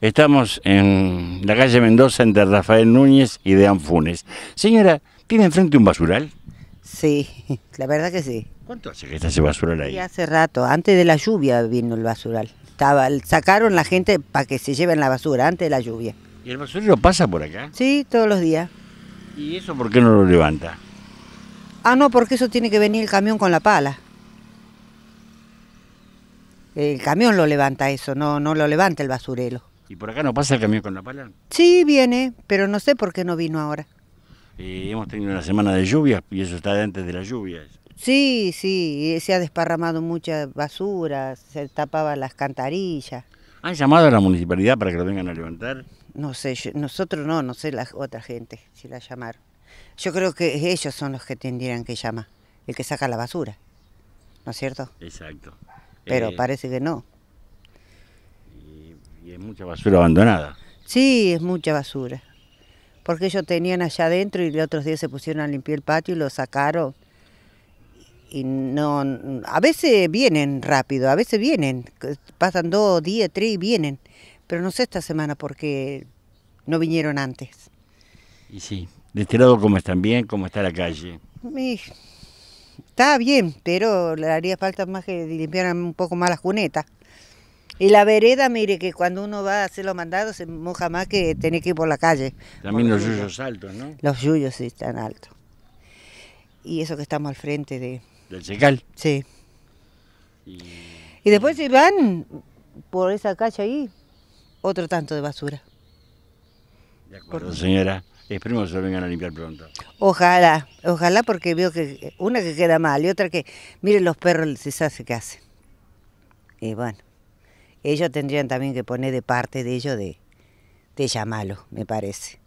Estamos en la calle Mendoza entre Rafael Núñez y Deán Funes. Señora, ¿tiene enfrente un basural? Sí, la verdad que sí. ¿Cuánto hace que está ese basural ahí? hace rato, antes de la lluvia vino el basural. Estaba, sacaron la gente para que se lleven la basura antes de la lluvia. ¿Y el basurero pasa por acá? Sí, todos los días. ¿Y eso por qué no lo levanta? Ah, no, porque eso tiene que venir el camión con la pala. El camión lo levanta eso, no, no lo levanta el basurero. ¿Y por acá no pasa el camión con la pala? Sí, viene, pero no sé por qué no vino ahora. hemos tenido una semana de lluvias y eso está antes de las lluvias. Sí, sí, se ha desparramado mucha basura, se tapaban las cantarillas. ¿Han llamado a la municipalidad para que lo vengan a levantar? No sé, nosotros no, no sé la otra gente si la llamaron. Yo creo que ellos son los que tendrían que llamar, el que saca la basura, ¿no es cierto? Exacto. Pero eh, parece que no. Y es mucha basura abandonada. Sí, es mucha basura. Porque ellos tenían allá adentro y los otros días se pusieron a limpiar el patio y lo sacaron. Y no, a veces vienen rápido, a veces vienen, pasan dos, días, tres y vienen. Pero no sé esta semana porque no vinieron antes. Y sí, de este lado cómo están bien, cómo está la calle. está bien, pero le haría falta más que limpiaran un poco más las cunetas. Y la vereda, mire, que cuando uno va a hacer los mandados se moja más que tener que ir por la calle. También los yuyos, altos, ¿no? Los yuyos sí están altos. Y eso que estamos al frente de... Del Secal. Sí. Y... después se van por esa calle ahí, otro tanto de basura. De acuerdo, señora. Esperemos que se vengan a limpiar pronto. Ojalá, ojalá porque veo que una que queda mal y otra que, mire, los perros se se ¿qué hacen. Y bueno ellos tendrían también que poner de parte de ellos de, de llamarlo, me parece.